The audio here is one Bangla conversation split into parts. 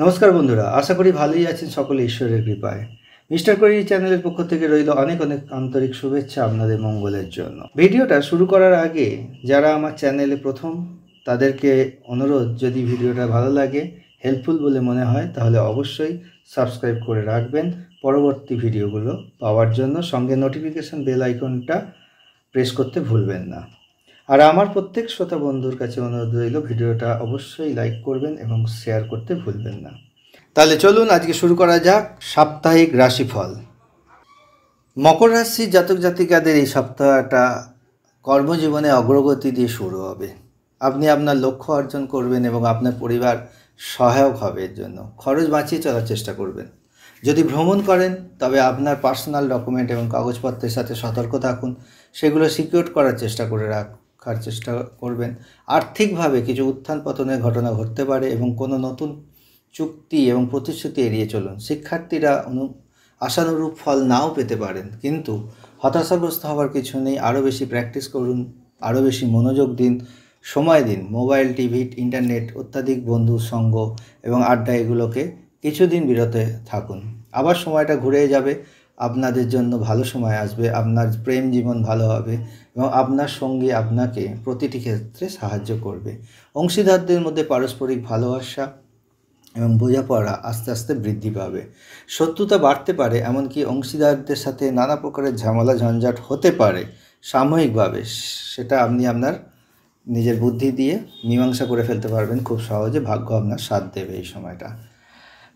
নমস্কার বন্ধুরা আশা করি ভালোই আছেন সকলে ঈশ্বরের কৃপায় মিস্টার কোরি চ্যানেলের পক্ষ থেকে রইল অনেক অনেক আন্তরিক শুভেচ্ছা আপনাদের মঙ্গলের জন্য ভিডিওটা শুরু করার আগে যারা আমার চ্যানেলে প্রথম তাদেরকে অনুরোধ যদি ভিডিওটা ভালো লাগে হেল্পফুল বলে মনে হয় তাহলে অবশ্যই সাবস্ক্রাইব করে রাখবেন পরবর্তী ভিডিওগুলো পাওয়ার জন্য সঙ্গে নোটিফিকেশান বেল আইকনটা প্রেস করতে ভুলবেন না আর আমার প্রত্যেক শ্রোতা বন্ধুর কাছে অনুরোধ রইল ভিডিওটা অবশ্যই লাইক করবেন এবং শেয়ার করতে ভুলবেন না তাহলে চলুন আজকে শুরু করা যাক সাপ্তাহিক রাশিফল মকর রাশি জাতক জাতিকাদের এই সপ্তাহটা কর্মজীবনে অগ্রগতি দিয়ে শুরু হবে আপনি আপনার লক্ষ্য অর্জন করবেন এবং আপনার পরিবার সহায়ক হবে এর জন্য খরচ বাঁচিয়ে চলার চেষ্টা করবেন যদি ভ্রমণ করেন তবে আপনার পার্সোনাল ডকুমেন্ট এবং কাগজপত্রের সাথে সতর্ক থাকুন সেগুলো সিকিউর করার চেষ্টা করে রাখ রাখার চেষ্টা করবেন আর্থিকভাবে কিছু উত্থান পতনের ঘটনা ঘটতে পারে এবং কোনো নতুন চুক্তি এবং প্রতিশ্রুতি এড়িয়ে চলুন শিক্ষার্থীরা অনু আশানুরূপ ফল নাও পেতে পারেন কিন্তু হতাশাগ্রস্ত হওয়ার কিছু নেই আরও বেশি প্র্যাকটিস করুন আরও বেশি মনোযোগ দিন সময় দিন মোবাইল টিভি ইন্টারনেট অত্যাধিক বন্ধু সঙ্গ এবং আড্ডা এগুলোকে কিছুদিন বিরতে থাকুন আবার সময়টা ঘুরে যাবে আপনাদের জন্য ভালো সময় আসবে আপনার প্রেম জীবন ভালো হবে এবং আপনার সঙ্গী আপনাকে প্রতিটি ক্ষেত্রে সাহায্য করবে অংশীদারদের মধ্যে পারস্পরিক ভালোবাসা এবং বোঝাপড়া আস্তে আস্তে বৃদ্ধি পাবে শত্রুতা বাড়তে পারে এমনকি অংশীদারদের সাথে নানা প্রকারের ঝামেলা ঝঞ্ঝাট হতে পারে সাময়িকভাবে সেটা আপনি আপনার নিজের বুদ্ধি দিয়ে মীমাংসা করে ফেলতে পারবেন খুব সহজে ভাগ্য আপনার সাথ দেবে এই সময়টা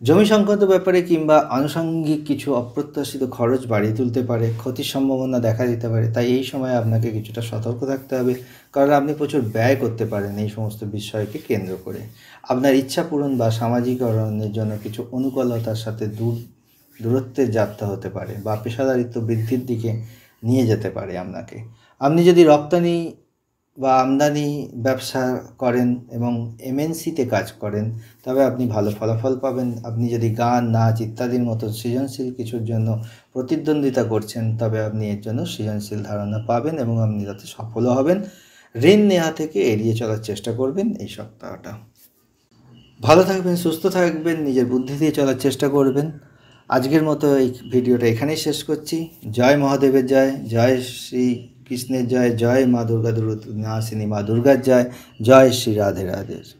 জমি সংক্রান্ত ব্যাপারে কিংবা আনুষঙ্গিক কিছু অপ্রত্যাশিত খরচ বাড়িয়ে তুলতে পারে ক্ষতির সম্ভাবনা দেখা দিতে পারে তাই এই সময় আপনাকে কিছুটা সতর্ক থাকতে হবে কারণ আপনি প্রচুর ব্যয় করতে পারেন এই সমস্ত বিষয়কে কেন্দ্র করে আপনার ইচ্ছা পূরণ বা সামাজিকরণের জন্য কিছু অনুকূলতার সাথে দূর দূরত্বের যাত্রা হতে পারে বা পেশাদারিত্ব বৃদ্ধির দিকে নিয়ে যেতে পারে আপনাকে আপনি যদি রপ্তানি বা আমদানি ব্যবসা করেন এবং এমএনসিতে কাজ করেন তবে আপনি ভালো ফলাফল পাবেন আপনি যদি গান নাচ ইত্যাদির মতো সৃজনশীল কিছুর জন্য প্রতিদ্বন্দ্বিতা করছেন তবে আপনি এর জন্য সৃজনশীল ধারণা পাবেন এবং আপনি তাতে সফলও হবেন ঋণ নেওয়া থেকে এড়িয়ে চলার চেষ্টা করবেন এই সপ্তাহটা ভালো থাকবেন সুস্থ থাকবেন নিজের বুদ্ধি দিয়ে চলার চেষ্টা করবেন আজকের মতো এই ভিডিওটা এখানেই শেষ করছি জয় মহাদেবের জয় জয় শ্রী कृष्ण जय जय माँ दुर्गा दुर्गा नासिनी माँ दुर्गा जय जय श्री राधे राधे